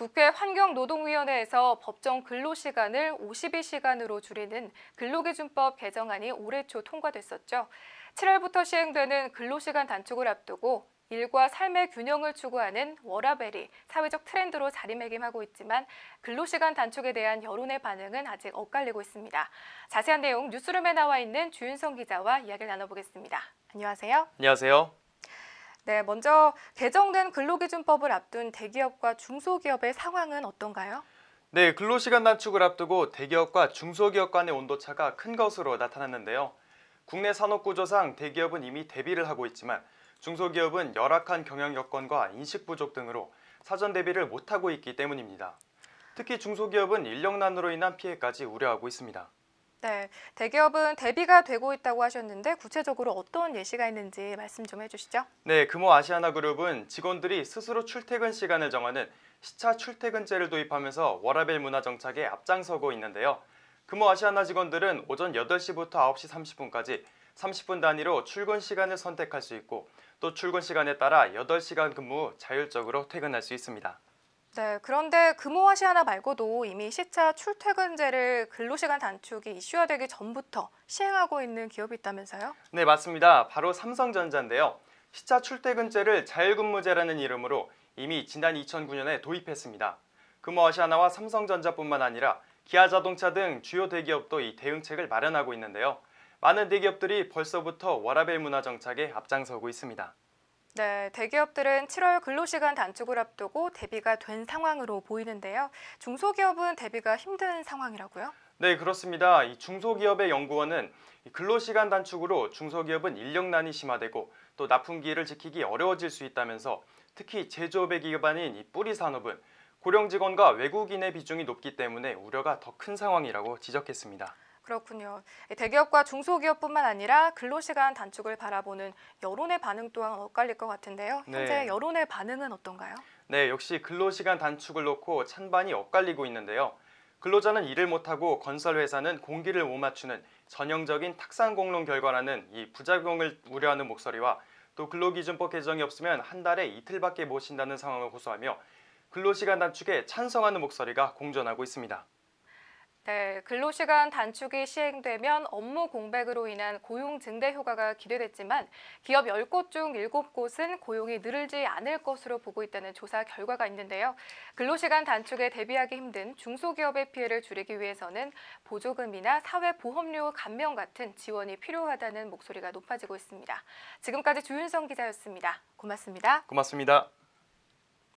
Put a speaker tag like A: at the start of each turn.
A: 국회 환경노동위원회에서 법정 근로시간을 52시간으로 줄이는 근로기준법 개정안이 올해 초 통과됐었죠. 7월부터 시행되는 근로시간 단축을 앞두고 일과 삶의 균형을 추구하는 워라벨이 사회적 트렌드로 자리매김하고 있지만 근로시간 단축에 대한 여론의 반응은 아직 엇갈리고 있습니다. 자세한 내용 뉴스룸에 나와 있는 주윤성 기자와 이야기를 나눠보겠습니다. 안녕하세요.
B: 안녕하세요.
A: 네, 먼저 개정된 근로기준법을 앞둔 대기업과 중소기업의 상황은 어떤가요?
B: 네, 근로시간 단축을 앞두고 대기업과 중소기업 간의 온도차가 큰 것으로 나타났는데요. 국내 산업구조상 대기업은 이미 대비를 하고 있지만 중소기업은 열악한 경영 여건과 인식 부족 등으로 사전 대비를 못하고 있기 때문입니다. 특히 중소기업은 인력난으로 인한 피해까지 우려하고 있습니다.
A: 네, 대기업은 대비가 되고 있다고 하셨는데 구체적으로 어떤 예시가 있는지 말씀 좀 해주시죠.
B: 네, 금호 아시아나 그룹은 직원들이 스스로 출퇴근 시간을 정하는 시차 출퇴근제를 도입하면서 워라벨 문화 정착에 앞장서고 있는데요. 금호 아시아나 직원들은 오전 8시부터 9시 30분까지 30분 단위로 출근 시간을 선택할 수 있고 또 출근 시간에 따라 8시간 근무 자율적으로 퇴근할 수 있습니다.
A: 네, 그런데 금호아시아나 말고도 이미 시차 출퇴근제를 근로시간 단축이 이슈화되기 전부터 시행하고 있는 기업이 있다면서요?
B: 네, 맞습니다. 바로 삼성전자인데요. 시차 출퇴근제를 자율근무제라는 이름으로 이미 지난 2009년에 도입했습니다. 금호아시아나와 삼성전자뿐만 아니라 기아자동차 등 주요 대기업도 이 대응책을 마련하고 있는데요. 많은 대기업들이 벌써부터 워라벨 문화 정착에 앞장서고 있습니다.
A: 네, 대기업들은 7월 근로시간 단축을 앞두고 대비가 된 상황으로 보이는데요. 중소기업은 대비가 힘든 상황이라고요?
B: 네, 그렇습니다. 이 중소기업의 연구원은 근로시간 단축으로 중소기업은 인력난이 심화되고 또 납품 기일을 지키기 어려워질 수 있다면서 특히 제조업의 기반인 이 뿌리 산업은 고령 직원과 외국인의 비중이 높기 때문에 우려가 더 큰 상황이라고 지적했습니다.
A: 그렇군요. 예, 대기업과 중소기업뿐만 아니라 근로시간 단축을 바라보는 여론의 반응 또한 엇갈릴 것 같은데요. 네. 현재 네. 여론의 반응은 어떤가요?
B: 네, 역시 근로시간 단축을 놓고 찬반이 엇갈리고 있는데요. 근로자는 일을 못하고 건설회사는 공기를 못 맞추는 전형적인 탁상공론 결과라는 이 부작용을 우려하는 목소리와 또 근로기준법 개정이 없으면 한 달에 이틀밖에 못 쉰다는 상황을 호소하며 근로시간 단축에 찬성하는 목소리가 공존하고 있습니다.
A: 네, 근로시간 단축이 시행되면 업무 공백으로 인한 고용 증대 효과가 기대됐지만 기업 1 0곳중7 곳은 고용이 늘지 않을 것으로 보고 있다는 조사 결과가 있는데요. 근로시간 단축에 대비하기 힘든 중소기업의 피해를 줄이기 위해서는 보조금이나 사회보험료 감면 같은 지원이 필요하다는 목소리가 높아지고 있습니다. 지금까지 주윤성 기자였습니다. 고맙습니다.
B: 고맙습니다.